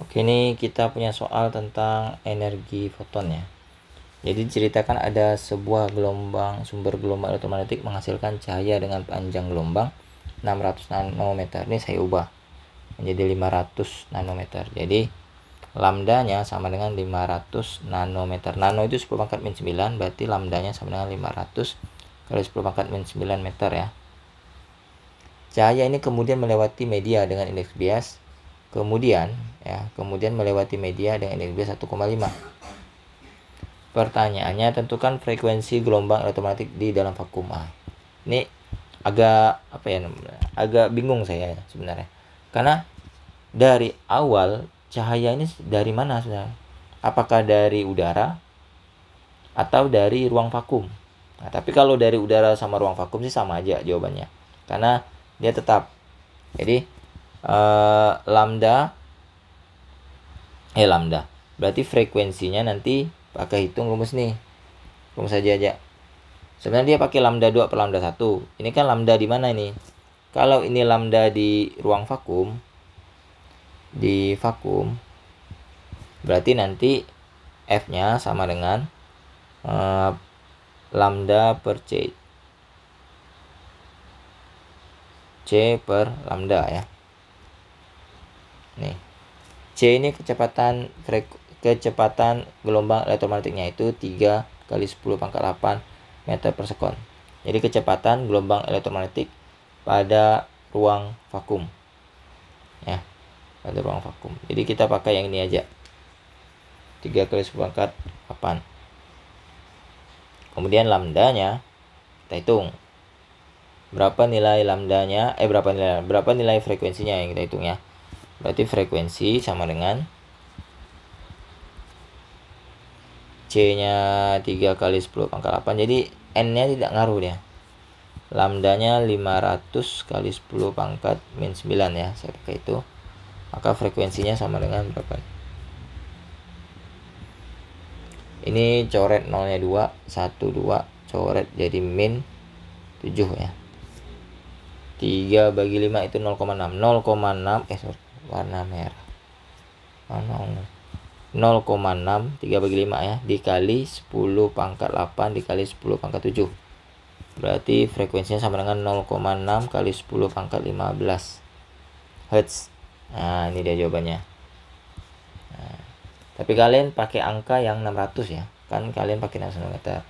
Oke, ini kita punya soal tentang energi foton ya. Jadi ceritakan ada sebuah gelombang sumber gelombang elektromagnetik menghasilkan cahaya dengan panjang gelombang 600 nanometer. Ini saya ubah menjadi 500 nanometer. Jadi lambdanya sama dengan 500 nanometer. Nano itu 10 pangkat min 9, berarti lambdanya sama dengan 500 kali 10 pangkat min 9 meter ya. Cahaya ini kemudian melewati media dengan indeks bias Kemudian, ya, kemudian melewati media dengan energi 1,5. Pertanyaannya, tentukan frekuensi gelombang elektromagnetik di dalam vakum A. Ini agak apa ya agak bingung saya sebenarnya. Karena dari awal cahaya ini dari mana sebenarnya? Apakah dari udara atau dari ruang vakum? Nah, tapi kalau dari udara sama ruang vakum sih sama aja jawabannya. Karena dia tetap. Jadi Eh, lambda eh lambda berarti frekuensinya nanti pakai hitung rumus nih rumus saja aja sebenarnya dia pakai lambda 2 per lambda 1 ini kan lambda di mana ini kalau ini lambda di ruang vakum di vakum berarti nanti f nya sama dengan uh, lambda per c c per lambda ya Nih. C ini kecepatan kecepatan gelombang elektromagnetiknya itu 3 kali 10 pangkat 8 meter per sekon. Jadi kecepatan gelombang elektromagnetik pada ruang vakum. Ya, pada ruang vakum. Jadi kita pakai yang ini aja. 3 kali 10 pangkat 8. Kemudian lambdanya kita hitung. Berapa nilai lambdanya? Eh berapa nilai? Berapa nilai frekuensinya yang kita hitung ya? Berarti frekuensi sama dengan C-nya 3 kali 10 pangkat 8. Jadi N-nya tidak ngaruh Lambda Lambdanya 500 kali 10 pangkat min 9 ya. Saya pakai itu. Maka frekuensinya sama dengan berapa? Ini coret 0-nya 2, 1, 2. Coret jadi min 7 ya. 3 bagi 5 itu 0,6. 0,6 eh sorry warna merah mana ungu 0,6 3 bagi 5 ya dikali 10 pangkat 8 dikali 10 pangkat 7 berarti frekuensinya sama dengan 0,6 kali 10 pangkat 15 Hertz nah ini dia jawabannya nah, tapi kalian pakai angka yang 600 ya kan kalian pakai nasometer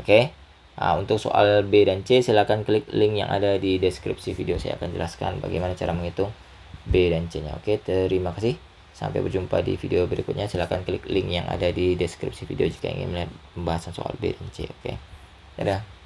oke okay? nah, untuk soal B dan C silahkan klik link yang ada di deskripsi video saya akan jelaskan bagaimana cara menghitung B dan C nya oke terima kasih sampai berjumpa di video berikutnya silahkan klik link yang ada di deskripsi video jika ingin melihat pembahasan soal B dan C oke dadah